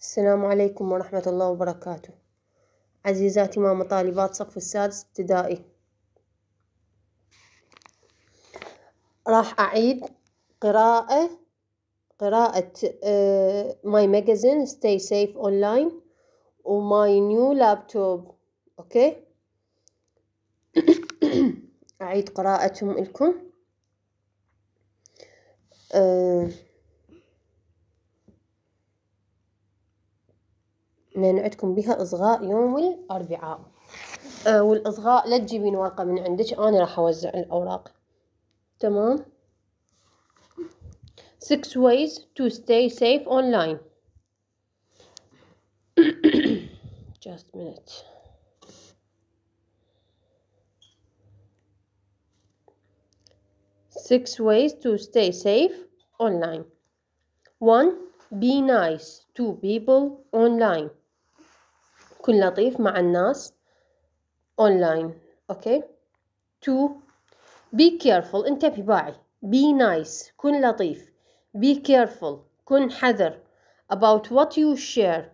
السلام عليكم ورحمة الله وبركاته عزيزاتي ماما طالبات صف السادس ابتدائي راح أعيد قراءة قراءة ماي ماجازين ستاي سيف اونلاين وماي نيو لابتوب اوكي أعيد قراءتهم لكم أه نعدكم بها اصغاء يوم الاربعاء آه والاصغاء لا تجيبين ورقه من عندك انا راح اوزع الاوراق تمام 6 ways to stay safe online just a minute six ways to stay safe online one be nice to people online كن لطيف مع الناس أونلاين أوكي تو بي كيرفول انتبهي باعي بي نايس nice. كن لطيف بي كيرفول كن حذر about what you share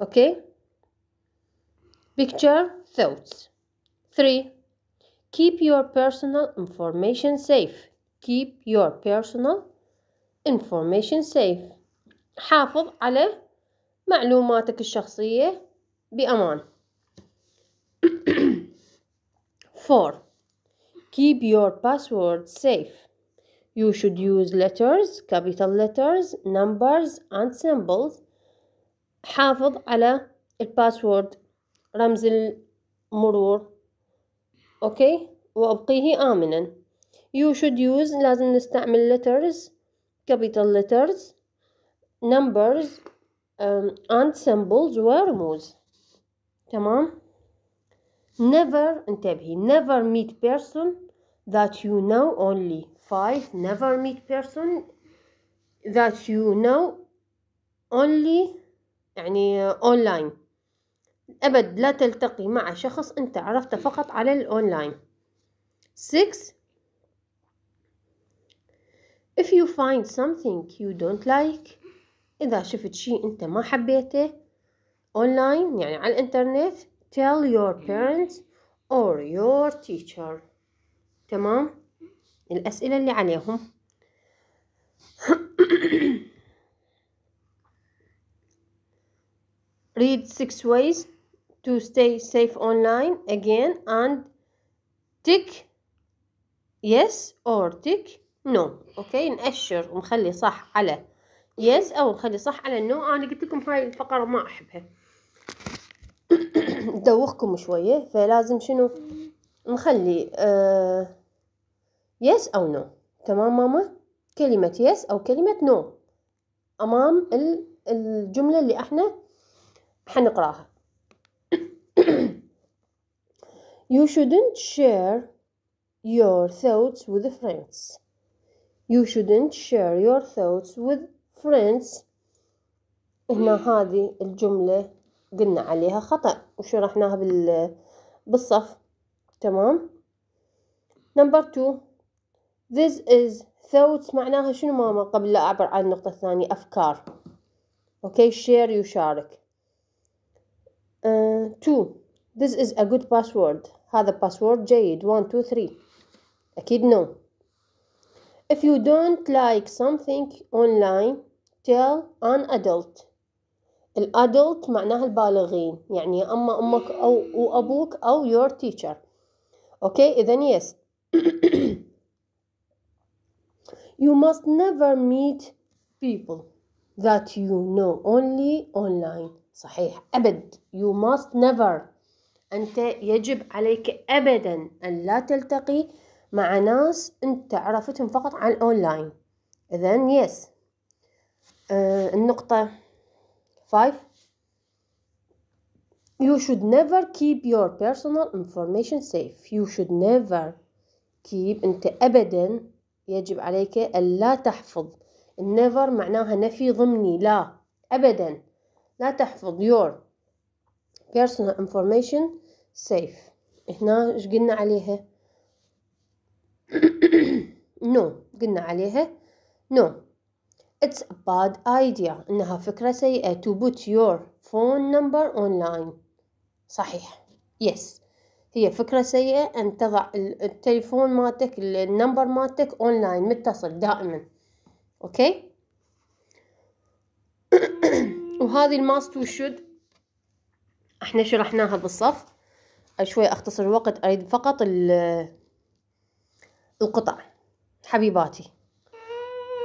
أوكي picture thoughts 3 keep your personal information safe keep your personal information safe حافظ على معلوماتك الشخصية بأمان 4. Keep your password safe. You should use letters, capital letters, numbers and symbols. حافظ على الباسورد رمز المرور Okay, وأبقيه آمنا You should use لازم نستعمل letters capital letters numbers um, and symbols ورموز تمام never انتبهي never meet person that you know only five never meet person that you know only يعني online أبد لا تلتقي مع شخص أنت عرفته فقط على الأونلاين 6 If you find something you don't like إذا شفت شيء أنت ما حبيته online يعني على الانترنت tell your parents or your teacher تمام الأسئلة اللي عليهم read six ways to stay safe online again and tick yes or tick no اوكي نأشر ونخلي صح على yes او نخلي صح على no انا قلت لكم هاي الفقرة ما احبها تدوخكم شويه فلازم شنو نخلي آه yes او نو تمام ماما كلمه يس او كلمه نو امام الجمله اللي احنا حنقراها You shouldn't share your thoughts with friends. You shouldn't share your thoughts with friends. هنا هذه الجملة قلنا عليها خطأ وشرحناها بال بالصف تمام نمبر 2 this is thoughts معناها شنو ماما قبل لا أعبر عن النقطة الثانية أفكار أوكي share يشارك 2 uh, this is a good password هذا باسورد جيد 1 2 3 أكيد no if you don't like something online tell an adult الادلت معناها البالغين يعني اما امك او وابوك او يور تيشر اوكي اذا يس you must never meet people that you know only online صحيح ابد you must never انت يجب عليك ابدا ان لا تلتقي مع ناس انت عرفتهم فقط عن الاونلاين اذا يس آه النقطه 5 you should never keep your personal information safe you should never keep انت ابدا يجب عليك الا تحفظ never معناها نفي ضمني لا ابدا لا تحفظ your personal information safe هنا ايش قلنا عليها no قلنا عليها no It's a bad idea إنها فكرة سيئة to put your phone number online صحيح yes هي فكرة سيئة أن تضع التليفون مالتك النمبر مالتك أونلاين متصل دائما أوكي وهذه الماست وشود احنا شرحناها بالصف شوي أختصر الوقت أريد فقط القطع حبيباتي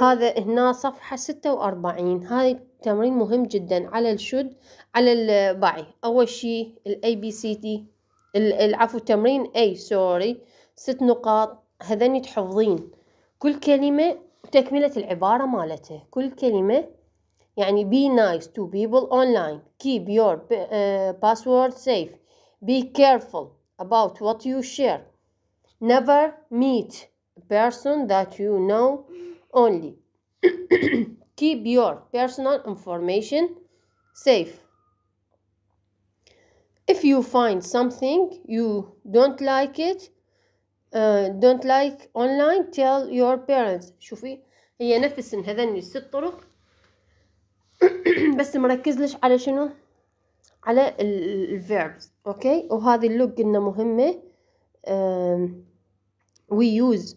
هذا هنا صفحة ستة وأربعين هاي تمرين مهم جدا على الشد على البعي أول شي الاي بي سي تي العفو تمرين اي سوري ست نقاط هذني تحفظين كل كلمة تكملة العبارة مالته كل كلمة يعني be nice to people online keep your آه، password safe be careful about what you share never meet a person that you know only. Keep your personal information safe. If you find something you don't like it, uh, don't like online, tell your parents. شوفي هي نفس هذني الست طرق بس مركزلش على شنو على الverbs okay وهذه اللوك قلنا مهمة we use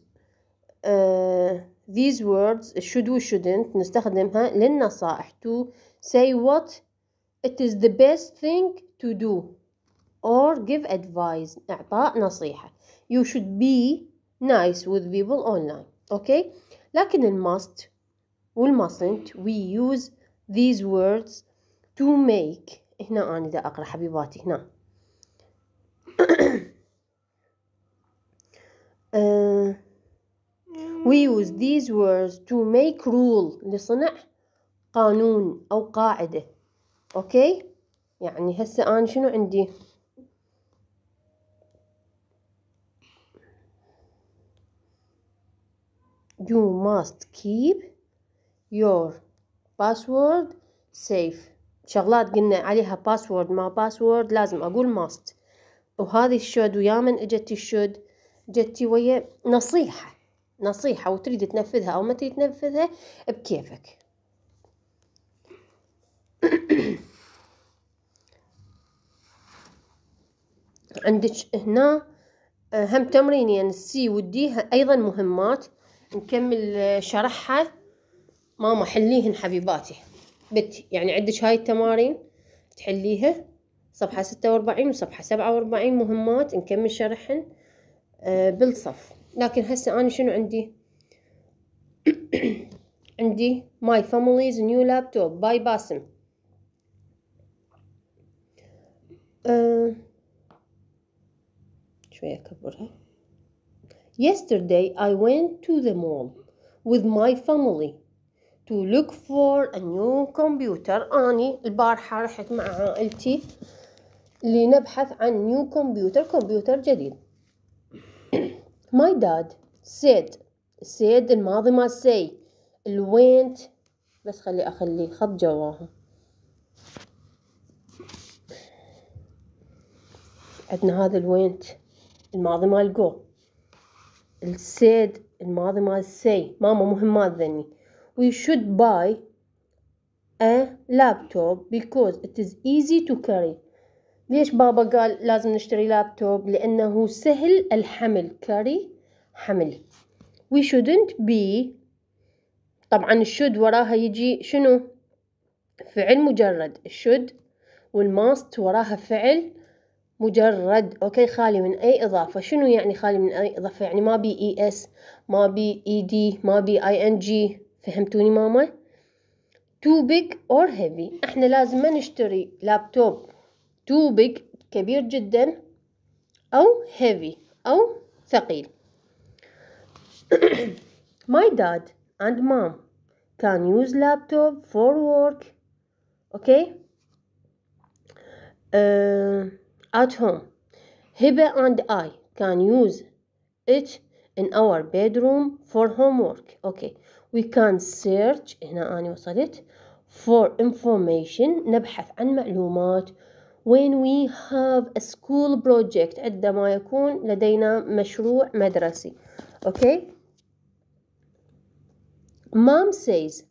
uh, these words should we shouldn't نستخدمها للنصائح to say what it is the best thing to do or give advice إعطاء نصيحة you should be nice with people online okay لكن ال must وال mustn't we use these words to make هنا أنا دا أقرأ حبيباتي هنا We use these words to make rule لصنع قانون أو قاعدة أوكي يعني هسه أنا شنو عندي You must keep your password safe شغلات قلنا عليها password ما password لازم اقول must وهذه الشود ويا من اجتي الشود جتي ويا نصيحه نصيحة وتريد تنفذها أو ما تريد تنفذها بكيفك عندك هنا آه، هم تمرين يعني السي والدي أيضا مهمات نكمل آه، شرحها ماما حليهن حبيباتي بت يعني عندك هاي التمارين تحليها صفحة ستة وأربعين وصفحة سبعة وأربعين مهمات نكمل شرحهن آه، بالصف لكن هسه أنا شنو عندي عندي my family's new laptop by باسم شوية أكبرها yesterday I went to the mall with my family to look for a new computer أني البارحة رحت مع عائلتي لنبحث عن new computer كمبيوتر جديد My dad said said الماضي مال say الوينت بس خلي أخلي خط جواها عندنا هذا الوينت الماضي مال go السيد الماضي مال say ماما مهم ما تذني we should buy a laptop because it is easy to carry ليش بابا قال لازم نشتري لابتوب لأنه سهل الحمل كاري حمل we shouldn't be طبعا الشد وراها يجي شنو فعل مجرد الشد والماست وراها فعل مجرد اوكي خالي من اي اضافة شنو يعني خالي من اي اضافة يعني ما بي اي اس ما بي اي دي ما بي اي ان جي فهمتوني ماما too big or heavy احنا لازم ما نشتري لابتوب too big كبير جدا أو heavy أو ثقيل My dad and mom can use laptop for work okay uh, at home Hiba and I can use it in our bedroom for homework okay we can search هنا أنا وصلت for information نبحث عن معلومات when we have a school project عندما يكون لدينا مشروع مدرسي okay mom says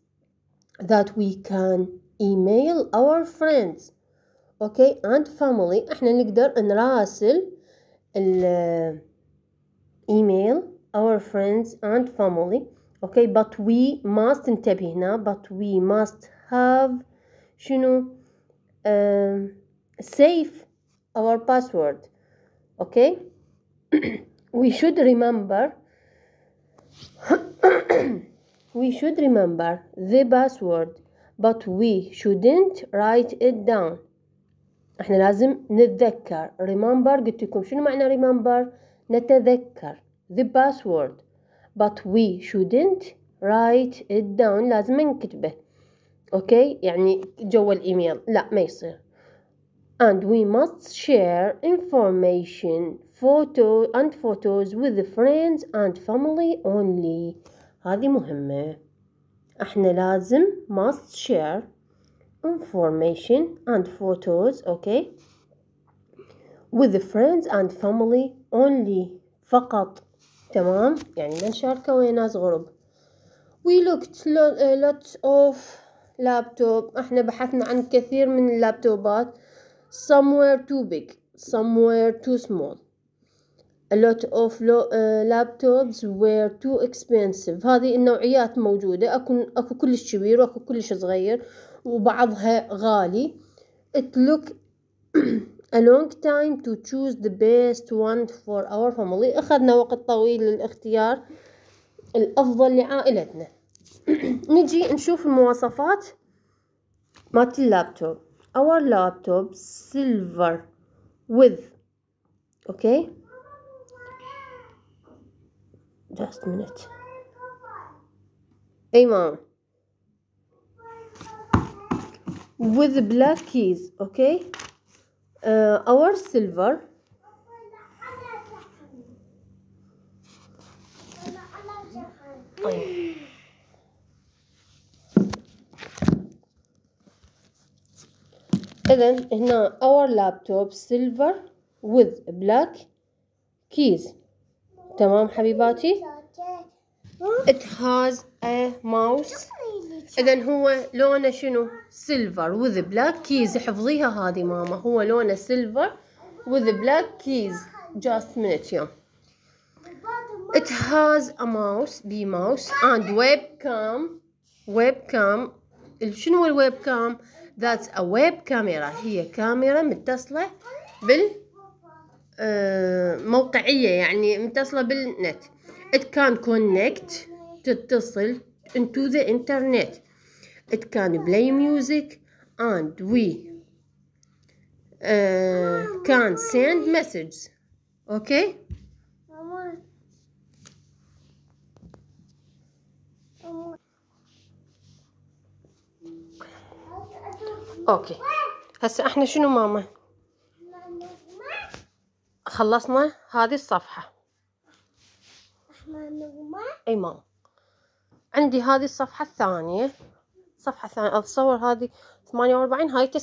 that we can email our friends okay and family احنا نقدر نراسل ال email our friends and family okay but we must انتبه هنا but we must have شنو um, save our password okay we should remember we should remember the password but we shouldn't write it down احنا لازم نتذكر remember قلت لكم شنو معنى remember نتذكر the password but we shouldn't write it down لازم نكتبه اوكي يعني جوا الايميل لا ما يصير and we must share information photo and photos with friends and family only هذه مهمة احنا لازم must share information and photos okay with friends and family only فقط تمام يعني ما نشاركه ويا ناس غرب we looked uh, lots of laptop احنا بحثنا عن كثير من اللابتوبات somewhere too big somewhere too small a lot of uh, laptops were too expensive هذه النوعيات موجودة اكو اكو كلش كبير واكو كلش صغير وبعضها غالي it took a long time to choose the best one for our family اخذنا وقت طويل للاختيار الافضل لعائلتنا نجي نشوف المواصفات مالت اللابتوب our laptop silver with okay just a minute hey mom with black keys okay uh, our silver oh. اذا هنا اور لابتوب سيلفر وذ بلاك كيز تمام حبيباتي ات هاز ا ماوس اذا هو لونه شنو سيلفر وذ بلاك كيز حفظيها هذه ماما هو لونه سيلفر وذ بلاك كيز جاست مينيت يوم it has a mouse بي mouse and webcam webcam شنو الويب كام That's a web camera هي كاميرا متصلة بال يعني متصلة بالنت It can connect تتصل into the internet It can play music and we uh, can send messages okay اوكي هسه احنا شنو ماما خلصنا هذه الصفحة اي ماما عندي هذه الصفحة الثانية صفحة ثانية اتصور هذه ثمانية واربعين هاي